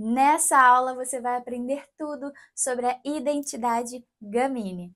Nessa aula você vai aprender tudo sobre a identidade Gamini.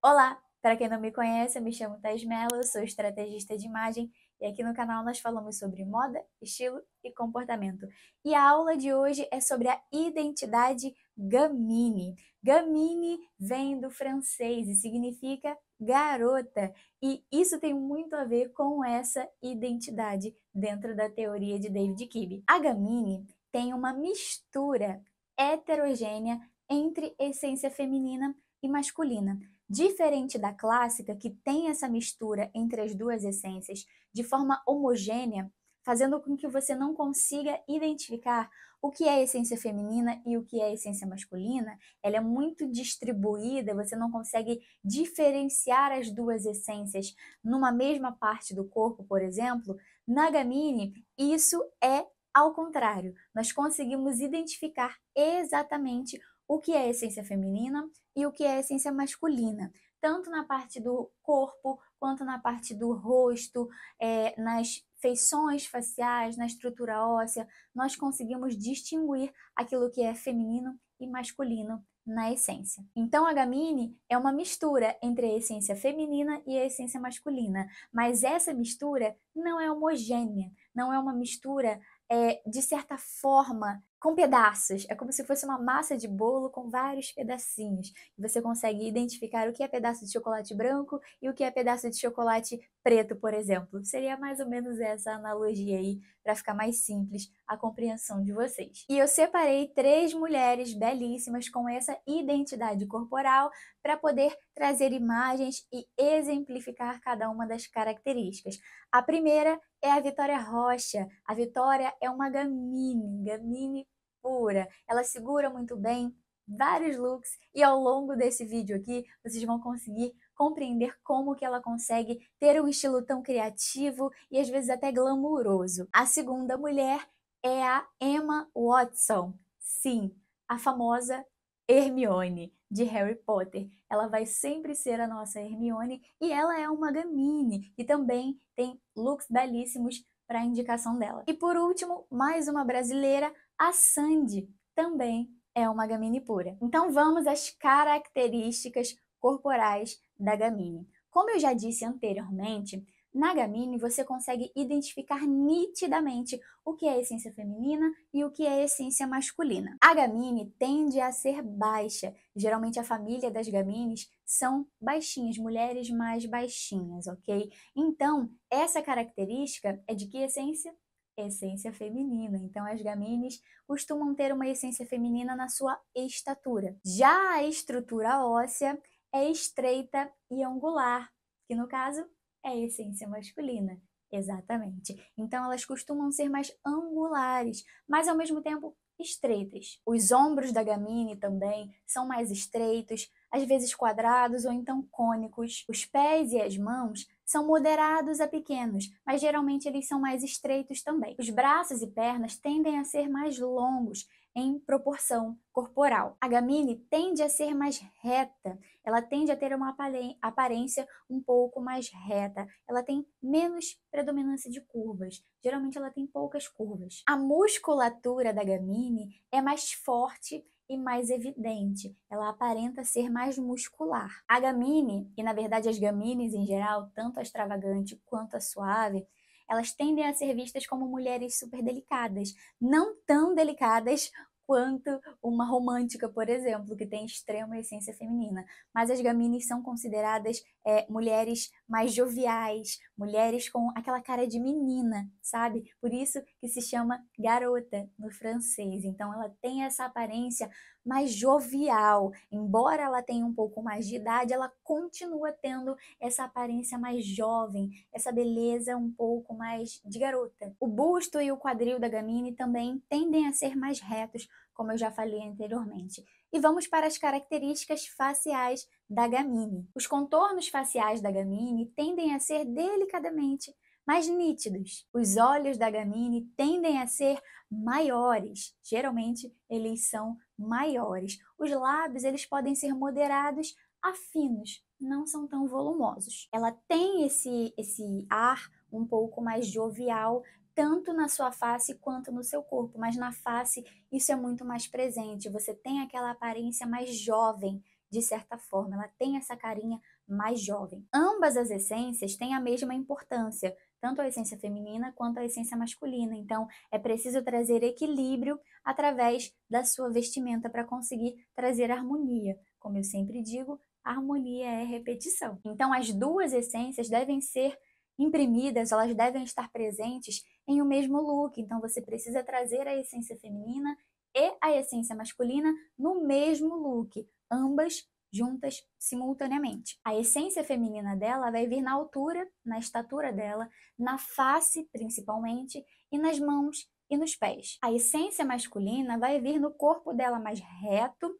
Olá! Para quem não me conhece, eu me chamo Thais Mello, sou estrategista de imagem e aqui no canal nós falamos sobre moda, estilo e comportamento. E a aula de hoje é sobre a identidade gamine. Gamine vem do francês e significa garota, e isso tem muito a ver com essa identidade dentro da teoria de David Kibbe. A gamine tem uma mistura heterogênea entre essência feminina e masculina. Diferente da clássica, que tem essa mistura entre as duas essências de forma homogênea, fazendo com que você não consiga identificar o que é essência feminina e o que é essência masculina, ela é muito distribuída, você não consegue diferenciar as duas essências numa mesma parte do corpo, por exemplo. Na Gamine, isso é ao contrário. Nós conseguimos identificar exatamente o que é essência feminina e o que é essência masculina, tanto na parte do corpo quanto na parte do rosto, é, nas feições faciais, na estrutura óssea, nós conseguimos distinguir aquilo que é feminino e masculino na essência. Então a gamine é uma mistura entre a essência feminina e a essência masculina, mas essa mistura não é homogênea, não é uma mistura é, de certa forma, com pedaços. É como se fosse uma massa de bolo com vários pedacinhos. Você consegue identificar o que é pedaço de chocolate branco e o que é pedaço de chocolate preto, por exemplo. Seria mais ou menos essa analogia aí, para ficar mais simples a compreensão de vocês. E eu separei três mulheres belíssimas com essa identidade corporal para poder trazer imagens e exemplificar cada uma das características. A primeira é a Vitória Rocha. A Vitória é uma gamine, gamine pura. Ela segura muito bem vários looks e ao longo desse vídeo aqui vocês vão conseguir compreender como que ela consegue ter um estilo tão criativo e às vezes até glamouroso. A segunda mulher é a Emma Watson. Sim, a famosa Hermione de Harry Potter. Ela vai sempre ser a nossa Hermione e ela é uma Gamine e também tem looks belíssimos para indicação dela. E por último, mais uma brasileira, a Sandy, também é uma Gamine pura. Então vamos às características corporais da Gamine. Como eu já disse anteriormente, na Gamine, você consegue identificar nitidamente o que é essência feminina e o que é essência masculina. A Gamine tende a ser baixa. Geralmente, a família das Gamines são baixinhas, mulheres mais baixinhas, ok? Então, essa característica é de que essência? Essência feminina. Então, as gamines costumam ter uma essência feminina na sua estatura. Já a estrutura óssea é estreita e angular, que no caso é a essência masculina. Exatamente. Então elas costumam ser mais angulares, mas ao mesmo tempo estreitas. Os ombros da gamine também são mais estreitos, às vezes quadrados ou então cônicos. Os pés e as mãos são moderados a pequenos, mas geralmente eles são mais estreitos também. Os braços e pernas tendem a ser mais longos, em proporção corporal. A gamine tende a ser mais reta, ela tende a ter uma aparência um pouco mais reta, ela tem menos predominância de curvas, geralmente ela tem poucas curvas. A musculatura da gamine é mais forte e mais evidente, ela aparenta ser mais muscular. A gamine, e na verdade as gamines em geral, tanto a extravagante quanto a suave, elas tendem a ser vistas como mulheres super delicadas, não tão delicadas quanto uma romântica, por exemplo, que tem extrema essência feminina. Mas as gaminis são consideradas é, mulheres mais joviais, mulheres com aquela cara de menina, sabe? Por isso que se chama garota no francês. Então ela tem essa aparência mais jovial. Embora ela tenha um pouco mais de idade, ela continua tendo essa aparência mais jovem, essa beleza um pouco mais de garota. O busto e o quadril da Gamini também tendem a ser mais retos como eu já falei anteriormente. E vamos para as características faciais da gamine. Os contornos faciais da gamine tendem a ser delicadamente mais nítidos. Os olhos da gamine tendem a ser maiores. Geralmente eles são maiores. Os lábios eles podem ser moderados a finos, não são tão volumosos. Ela tem esse esse ar um pouco mais jovial, tanto na sua face quanto no seu corpo, mas na face isso é muito mais presente. Você tem aquela aparência mais jovem, de certa forma, ela tem essa carinha mais jovem. Ambas as essências têm a mesma importância, tanto a essência feminina quanto a essência masculina. Então, é preciso trazer equilíbrio através da sua vestimenta para conseguir trazer harmonia. Como eu sempre digo, harmonia é repetição. Então, as duas essências devem ser imprimidas, elas devem estar presentes em o um mesmo look. Então você precisa trazer a essência feminina e a essência masculina no mesmo look, ambas juntas simultaneamente. A essência feminina dela vai vir na altura, na estatura dela, na face principalmente e nas mãos e nos pés. A essência masculina vai vir no corpo dela mais reto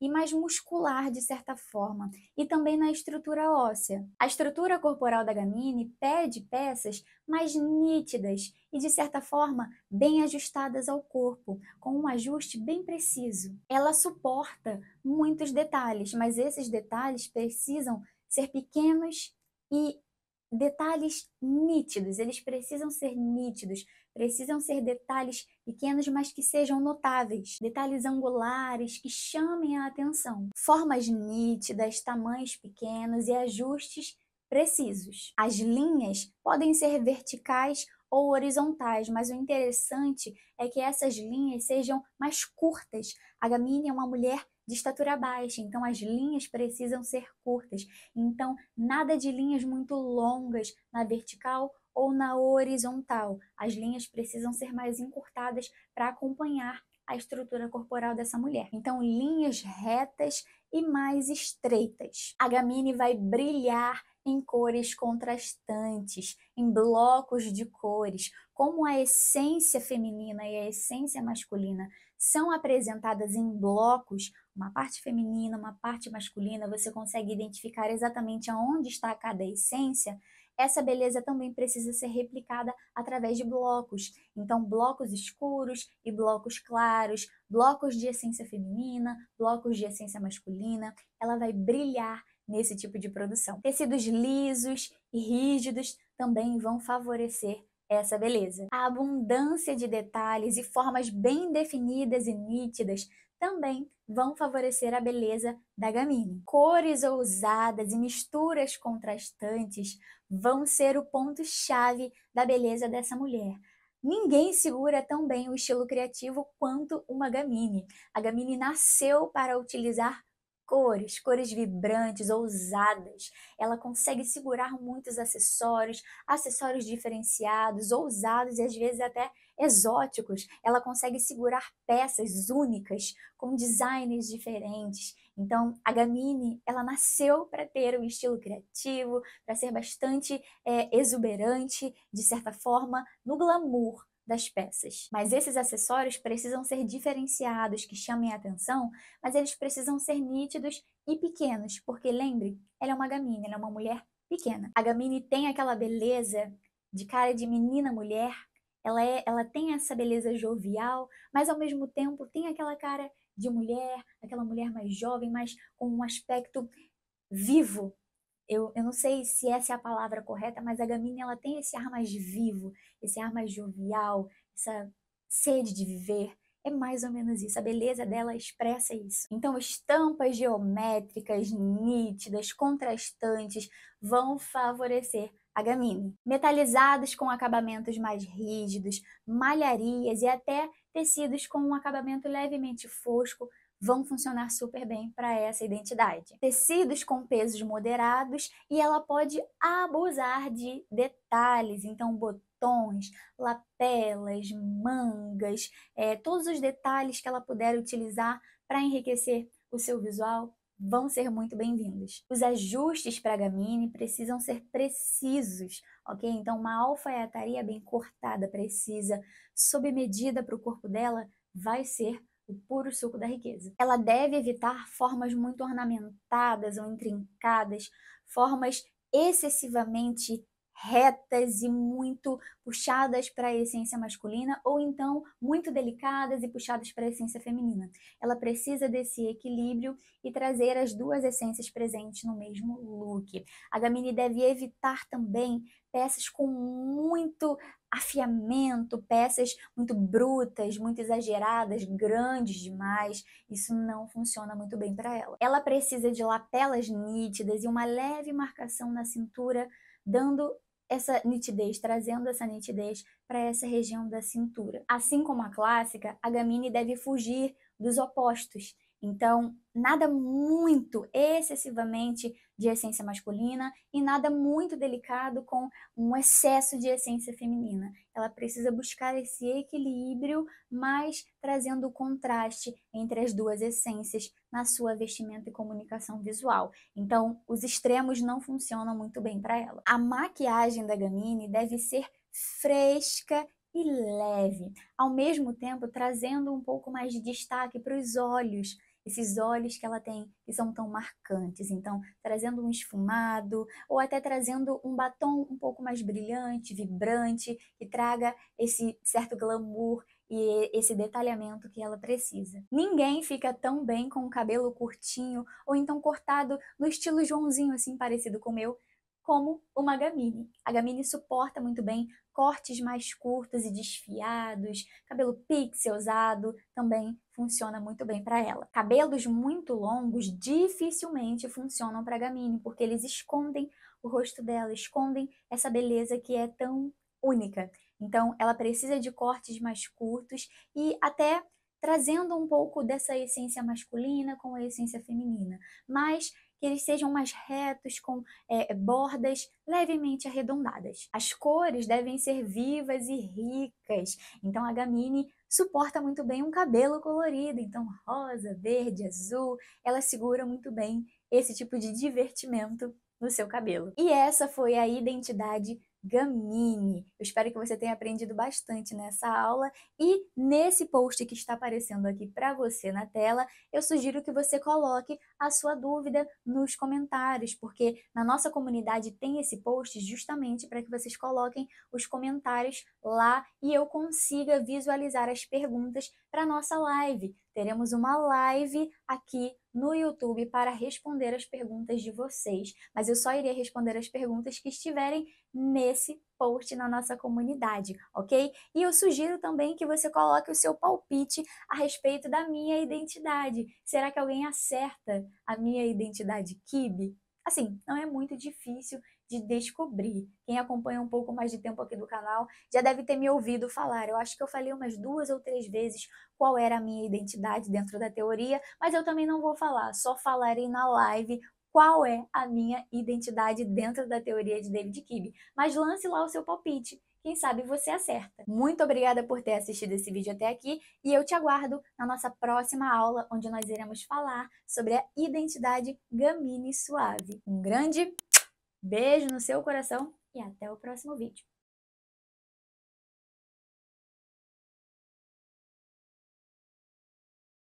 e mais muscular de certa forma, e também na estrutura óssea. A estrutura corporal da gamine pede peças mais nítidas e de certa forma bem ajustadas ao corpo, com um ajuste bem preciso. Ela suporta muitos detalhes, mas esses detalhes precisam ser pequenos e detalhes nítidos, eles precisam ser nítidos, precisam ser detalhes pequenos, mas que sejam notáveis, detalhes angulares que chamem a atenção, formas nítidas, tamanhos pequenos e ajustes precisos. As linhas podem ser verticais ou horizontais, mas o interessante é que essas linhas sejam mais curtas. A Gamine é uma mulher de estatura baixa, então as linhas precisam ser curtas. Então, nada de linhas muito longas na vertical ou na horizontal. As linhas precisam ser mais encurtadas para acompanhar a estrutura corporal dessa mulher. Então, linhas retas e mais estreitas. A gamine vai brilhar em cores contrastantes, em blocos de cores, como a essência feminina e a essência masculina são apresentadas em blocos, uma parte feminina, uma parte masculina, você consegue identificar exatamente aonde está cada essência. Essa beleza também precisa ser replicada através de blocos. Então, blocos escuros e blocos claros, blocos de essência feminina, blocos de essência masculina, ela vai brilhar nesse tipo de produção. Tecidos lisos e rígidos também vão favorecer essa beleza. A abundância de detalhes e formas bem definidas e nítidas também vão favorecer a beleza da gamine. Cores ousadas e misturas contrastantes vão ser o ponto-chave da beleza dessa mulher. Ninguém segura tão bem o estilo criativo quanto uma gamine. A gamine nasceu para utilizar cores, cores vibrantes, ousadas. Ela consegue segurar muitos acessórios, acessórios diferenciados, ousados e às vezes até exóticos. Ela consegue segurar peças únicas com designs diferentes. Então, a Gamini, ela nasceu para ter um estilo criativo, para ser bastante é, exuberante, de certa forma, no glamour das peças. Mas esses acessórios precisam ser diferenciados, que chamem a atenção, mas eles precisam ser nítidos e pequenos, porque lembre, ela é uma gamine, ela é uma mulher pequena. A gamine tem aquela beleza de cara de menina mulher, ela, é, ela tem essa beleza jovial, mas ao mesmo tempo tem aquela cara de mulher, aquela mulher mais jovem, mas com um aspecto vivo eu, eu não sei se essa é a palavra correta, mas a Gamine ela tem esse ar mais vivo, esse ar mais jovial, essa sede de viver. É mais ou menos isso, a beleza dela expressa isso. Então, estampas geométricas, nítidas, contrastantes, vão favorecer a gamine. Metalizados com acabamentos mais rígidos, malharias e até tecidos com um acabamento levemente fosco vão funcionar super bem para essa identidade. Tecidos com pesos moderados e ela pode abusar de detalhes, então botões, lapelas, mangas, é, todos os detalhes que ela puder utilizar para enriquecer o seu visual vão ser muito bem-vindos. Os ajustes para a gamine precisam ser precisos, ok? Então, uma alfaiataria bem cortada, precisa, sob medida para o corpo dela, vai ser o puro suco da riqueza. Ela deve evitar formas muito ornamentadas ou intrincadas, formas excessivamente retas e muito puxadas para a essência masculina ou então muito delicadas e puxadas para a essência feminina. Ela precisa desse equilíbrio e trazer as duas essências presentes no mesmo look. A Gamini deve evitar também peças com muito afiamento, peças muito brutas, muito exageradas, grandes demais. Isso não funciona muito bem para ela. Ela precisa de lapelas nítidas e uma leve marcação na cintura, dando essa nitidez, trazendo essa nitidez para essa região da cintura. Assim como a clássica, a Gamini deve fugir dos opostos então, nada muito excessivamente de essência masculina e nada muito delicado com um excesso de essência feminina. Ela precisa buscar esse equilíbrio, mas trazendo o contraste entre as duas essências na sua vestimenta e comunicação visual. Então, os extremos não funcionam muito bem para ela. A maquiagem da Gamini deve ser fresca e leve, ao mesmo tempo trazendo um pouco mais de destaque para os olhos esses olhos que ela tem, que são tão marcantes. Então, trazendo um esfumado, ou até trazendo um batom um pouco mais brilhante, vibrante, que traga esse certo glamour e esse detalhamento que ela precisa. Ninguém fica tão bem com o cabelo curtinho ou então cortado no estilo Joãozinho, assim parecido com o meu, como uma Gamine. A Gamine suporta muito bem cortes mais curtos e desfiados, cabelo usado também funciona muito bem para ela. Cabelos muito longos dificilmente funcionam para Gamine, porque eles escondem o rosto dela, escondem essa beleza que é tão única. Então, ela precisa de cortes mais curtos e até trazendo um pouco dessa essência masculina com a essência feminina, mas que eles sejam mais retos, com é, é bordas levemente arredondadas. As cores devem ser vivas e ricas, então a Gamine suporta muito bem um cabelo colorido, então rosa, verde, azul, ela segura muito bem esse tipo de divertimento no seu cabelo. E essa foi a identidade Gamini. Eu espero que você tenha aprendido bastante nessa aula e nesse post que está aparecendo aqui para você na tela, eu sugiro que você coloque a sua dúvida nos comentários, porque na nossa comunidade tem esse post justamente para que vocês coloquem os comentários lá e eu consiga visualizar as perguntas para nossa live. Teremos uma live aqui no YouTube para responder as perguntas de vocês, mas eu só irei responder as perguntas que estiverem nesse post na nossa comunidade, ok? E eu sugiro também que você coloque o seu palpite a respeito da minha identidade. Será que alguém acerta a minha identidade Kibe? Assim, não é muito difícil de descobrir. Quem acompanha um pouco mais de tempo aqui do canal já deve ter me ouvido falar. Eu acho que eu falei umas duas ou três vezes qual era a minha identidade dentro da teoria, mas eu também não vou falar, só falarei na live qual é a minha identidade dentro da teoria de David Kibbe. Mas lance lá o seu palpite. Quem sabe você acerta. Muito obrigada por ter assistido esse vídeo até aqui e eu te aguardo na nossa próxima aula, onde nós iremos falar sobre a identidade Gamine Suave. Um grande Beijo no seu coração e até o próximo vídeo.